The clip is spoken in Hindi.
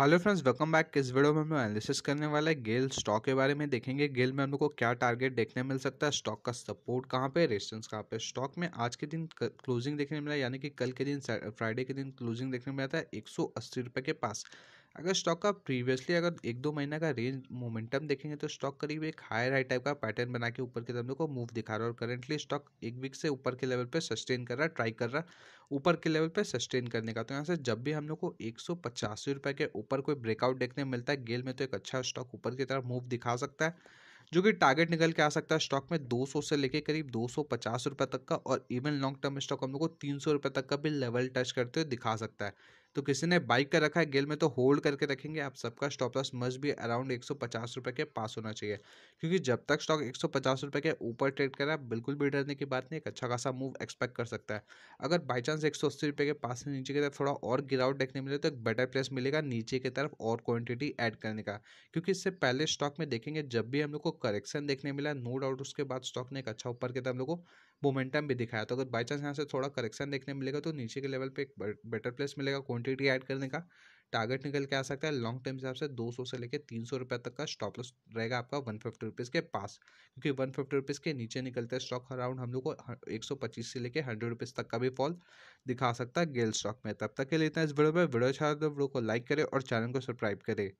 हेलो फ्रेंड्स वेलकम बैक इस वीडियो में हम एनालिसिस करने वाला है गेल स्टॉक के बारे में देखेंगे गेल में हम लोग को क्या टारगेट देखने मिल सकता है स्टॉक का सपोर्ट कहाँ पे रेजिस्टेंस कहाँ पे स्टॉक में आज के दिन क्लोजिंग देखने मिला यानी कि कल के दिन फ्राइडे के दिन क्लोजिंग देखने मिला था एक सौ के पास अगर स्टॉक का प्रीवियसली अगर एक दो महीना का रेंज मोमेंटम देखेंगे तो स्टॉक करीब एक हायर हाई टाइप का पैटर्न बना के ऊपर की तरफ को मूव दिखा रहा है और करेंटली स्टॉक एक वीक से ऊपर के लेवल पे सस्टेन कर रहा है ट्राई कर रहा है ऊपर के लेवल पे सस्टेन करने का तो यहाँ से जब भी हम लोग को एक सौ के ऊपर कोई ब्रेकआउट देखने मिलता है गेल में तो एक अच्छा स्टॉक ऊपर की तरफ मूव दिखा सकता है जो कि टारगेट निकल के आ सकता है स्टॉक में 200 से लेके करीब दो सौ तक का और इवन लॉन्ग टर्म स्टॉक हम लोग को तीन सौ तक का भी लेवल टच करते हुए दिखा सकता है तो किसी ने बाइक का रखा है गेल में तो होल्ड करके रखेंगे आप सबका स्टॉप लॉस मस्ट भी अराउंड एक सौ के पास होना चाहिए क्योंकि जब तक स्टॉक एक सौ के ऊपर ट्रेड कर रहा है बिल्कुल भी डरने की बात नहीं एक अच्छा खासा मूव एक्सपेक्ट कर सकता है अगर बाई चांस एक सौ के पास से नीचे की तरफ थोड़ा और गिरावट देखने मिले तो एक बेटर प्लेस मिलेगा नीचे की तरफ और क्वान्टिटी एड करने का क्योंकि इससे पहले स्टॉक में देखेंगे जब भी हम लोग को करेक्शन देखने मिला नो डाउट उसके बाद स्टॉक ने एक अच्छा ऊपर के तरफ हम लोग को मोमेंटम भी दिखाया तो अगर बाई चांस यहाँ से थोड़ा करेक्शन देखने मिलेगा तो नीचे के लेवल पर एक बेटर प्लेस मिलेगा क्वान्टिटी क्वांटिटी ऐड करने का टारगेट निकल के आ सकता है लॉन्ग टर्म हिसाब से 200 से लेकर तीन सौ रुपये तक का स्टॉप लॉस रहेगा आपका वन फिफ्टी के पास क्योंकि वन फिफ्टी के नीचे निकलते हैं स्टॉक अराउंड हम लोग को 125 से लेकर हंड्रेड रुपीज़ तक का भी फॉल दिखा सकता है गेल स्टॉक में तब तक के लिए इतना इस वीडियो पर वीडियो अच्छा तो वीडियो को लाइक करें और चैनल को सब्सक्राइब करें